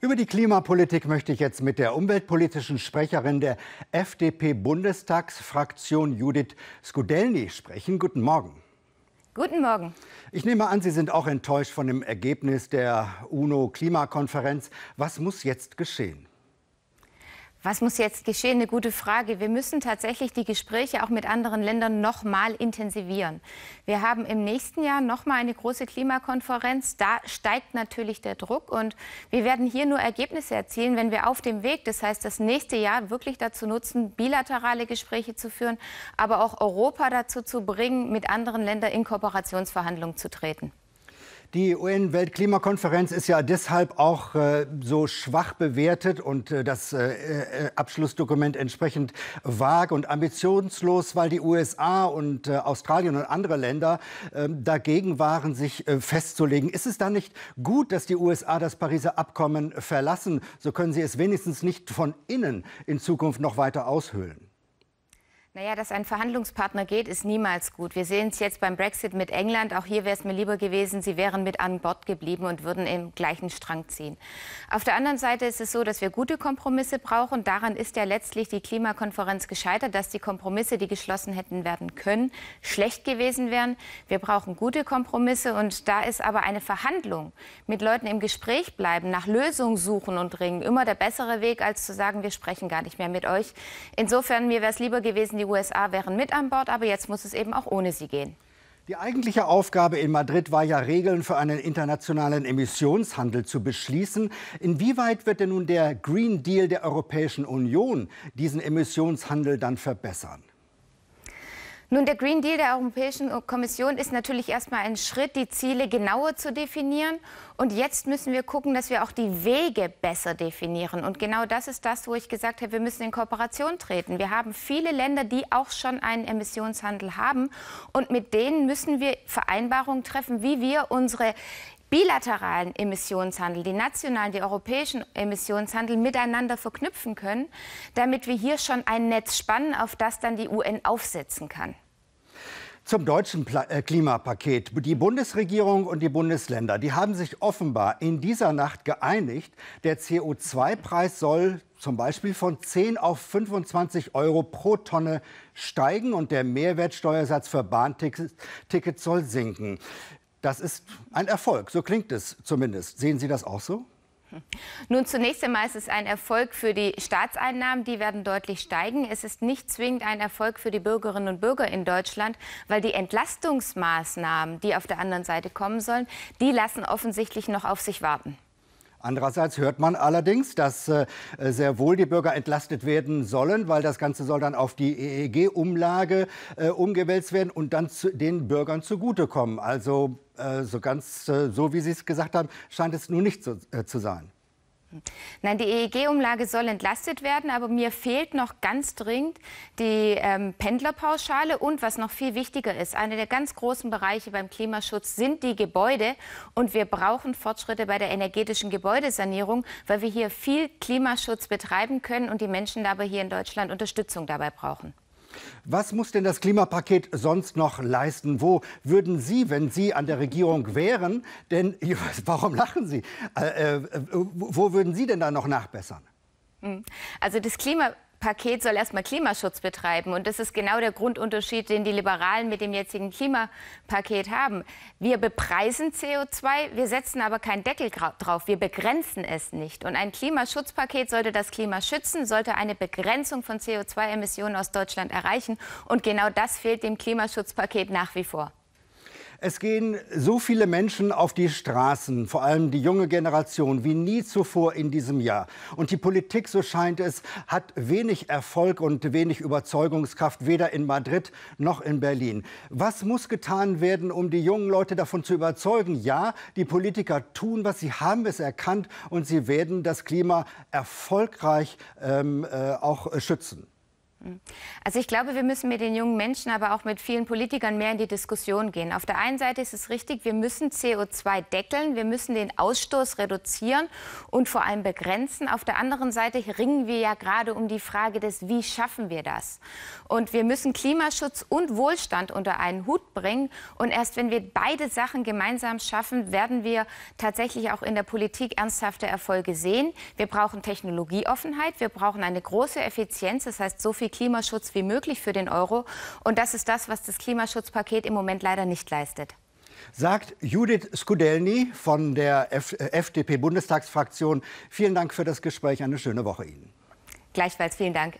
Über die Klimapolitik möchte ich jetzt mit der umweltpolitischen Sprecherin der FDP-Bundestagsfraktion Judith Skudelny sprechen. Guten Morgen. Guten Morgen. Ich nehme an, Sie sind auch enttäuscht von dem Ergebnis der UNO-Klimakonferenz. Was muss jetzt geschehen? Was muss jetzt geschehen? Eine gute Frage. Wir müssen tatsächlich die Gespräche auch mit anderen Ländern noch mal intensivieren. Wir haben im nächsten Jahr noch mal eine große Klimakonferenz. Da steigt natürlich der Druck und wir werden hier nur Ergebnisse erzielen, wenn wir auf dem Weg, das heißt das nächste Jahr wirklich dazu nutzen, bilaterale Gespräche zu führen, aber auch Europa dazu zu bringen, mit anderen Ländern in Kooperationsverhandlungen zu treten. Die UN-Weltklimakonferenz ist ja deshalb auch äh, so schwach bewertet und äh, das äh, äh Abschlussdokument entsprechend vage und ambitionslos, weil die USA und äh, Australien und andere Länder ähm, dagegen waren, sich äh, festzulegen. Ist es dann nicht gut, dass die USA das Pariser Abkommen verlassen? So können sie es wenigstens nicht von innen in Zukunft noch weiter aushöhlen. Naja, dass ein Verhandlungspartner geht, ist niemals gut. Wir sehen es jetzt beim Brexit mit England. Auch hier wäre es mir lieber gewesen, sie wären mit an Bord geblieben und würden im gleichen Strang ziehen. Auf der anderen Seite ist es so, dass wir gute Kompromisse brauchen. Daran ist ja letztlich die Klimakonferenz gescheitert, dass die Kompromisse, die geschlossen hätten werden können, schlecht gewesen wären. Wir brauchen gute Kompromisse und da ist aber eine Verhandlung mit Leuten im Gespräch bleiben, nach Lösungen suchen und ringen immer der bessere Weg, als zu sagen, wir sprechen gar nicht mehr mit euch. Insofern, mir wäre es lieber gewesen, die USA wären mit an Bord, aber jetzt muss es eben auch ohne sie gehen. Die eigentliche Aufgabe in Madrid war ja, Regeln für einen internationalen Emissionshandel zu beschließen. Inwieweit wird denn nun der Green Deal der Europäischen Union diesen Emissionshandel dann verbessern? Nun, der Green Deal der Europäischen Kommission ist natürlich erstmal ein Schritt, die Ziele genauer zu definieren. Und jetzt müssen wir gucken, dass wir auch die Wege besser definieren. Und genau das ist das, wo ich gesagt habe, wir müssen in Kooperation treten. Wir haben viele Länder, die auch schon einen Emissionshandel haben. Und mit denen müssen wir Vereinbarungen treffen, wie wir unsere bilateralen Emissionshandel, den nationalen, den europäischen Emissionshandel miteinander verknüpfen können, damit wir hier schon ein Netz spannen, auf das dann die UN aufsetzen kann. Zum deutschen Pla äh, Klimapaket. Die Bundesregierung und die Bundesländer, die haben sich offenbar in dieser Nacht geeinigt. Der CO2-Preis soll zum Beispiel von 10 auf 25 Euro pro Tonne steigen und der Mehrwertsteuersatz für Bahntickets soll sinken. Das ist ein Erfolg, so klingt es zumindest. Sehen Sie das auch so? Hm. Nun, zunächst einmal ist es ein Erfolg für die Staatseinnahmen, die werden deutlich steigen. Es ist nicht zwingend ein Erfolg für die Bürgerinnen und Bürger in Deutschland, weil die Entlastungsmaßnahmen, die auf der anderen Seite kommen sollen, die lassen offensichtlich noch auf sich warten. Andererseits hört man allerdings, dass äh, sehr wohl die Bürger entlastet werden sollen, weil das Ganze soll dann auf die EEG-Umlage äh, umgewälzt werden und dann zu, den Bürgern zugutekommen. Also äh, so ganz so, wie Sie es gesagt haben, scheint es nun nicht so zu sein. Nein, die EEG-Umlage soll entlastet werden, aber mir fehlt noch ganz dringend die ähm, Pendlerpauschale und was noch viel wichtiger ist, einer der ganz großen Bereiche beim Klimaschutz sind die Gebäude und wir brauchen Fortschritte bei der energetischen Gebäudesanierung, weil wir hier viel Klimaschutz betreiben können und die Menschen dabei hier in Deutschland Unterstützung dabei brauchen. Was muss denn das Klimapaket sonst noch leisten? Wo würden Sie, wenn Sie an der Regierung wären, denn warum lachen Sie? Äh, äh, wo würden Sie denn da noch nachbessern? Hm. Also das Klima Paket soll erstmal Klimaschutz betreiben. Und das ist genau der Grundunterschied, den die Liberalen mit dem jetzigen Klimapaket haben. Wir bepreisen CO2, wir setzen aber keinen Deckel drauf, wir begrenzen es nicht. Und ein Klimaschutzpaket sollte das Klima schützen, sollte eine Begrenzung von CO2-Emissionen aus Deutschland erreichen. Und genau das fehlt dem Klimaschutzpaket nach wie vor. Es gehen so viele Menschen auf die Straßen, vor allem die junge Generation, wie nie zuvor in diesem Jahr. Und die Politik, so scheint es, hat wenig Erfolg und wenig Überzeugungskraft, weder in Madrid noch in Berlin. Was muss getan werden, um die jungen Leute davon zu überzeugen? Ja, die Politiker tun was, sie haben es erkannt und sie werden das Klima erfolgreich ähm, äh, auch äh, schützen. Hm. Also ich glaube, wir müssen mit den jungen Menschen, aber auch mit vielen Politikern mehr in die Diskussion gehen. Auf der einen Seite ist es richtig, wir müssen CO2 deckeln, wir müssen den Ausstoß reduzieren und vor allem begrenzen. Auf der anderen Seite ringen wir ja gerade um die Frage des, wie schaffen wir das? Und wir müssen Klimaschutz und Wohlstand unter einen Hut bringen. Und erst wenn wir beide Sachen gemeinsam schaffen, werden wir tatsächlich auch in der Politik ernsthafte Erfolge sehen. Wir brauchen Technologieoffenheit, wir brauchen eine große Effizienz, das heißt so viel Klimaschutz wie möglich für den Euro. Und das ist das, was das Klimaschutzpaket im Moment leider nicht leistet sagt Judith Skudelny von der FDP-Bundestagsfraktion. Äh, vielen Dank für das Gespräch. Eine schöne Woche Ihnen. Gleichfalls vielen Dank.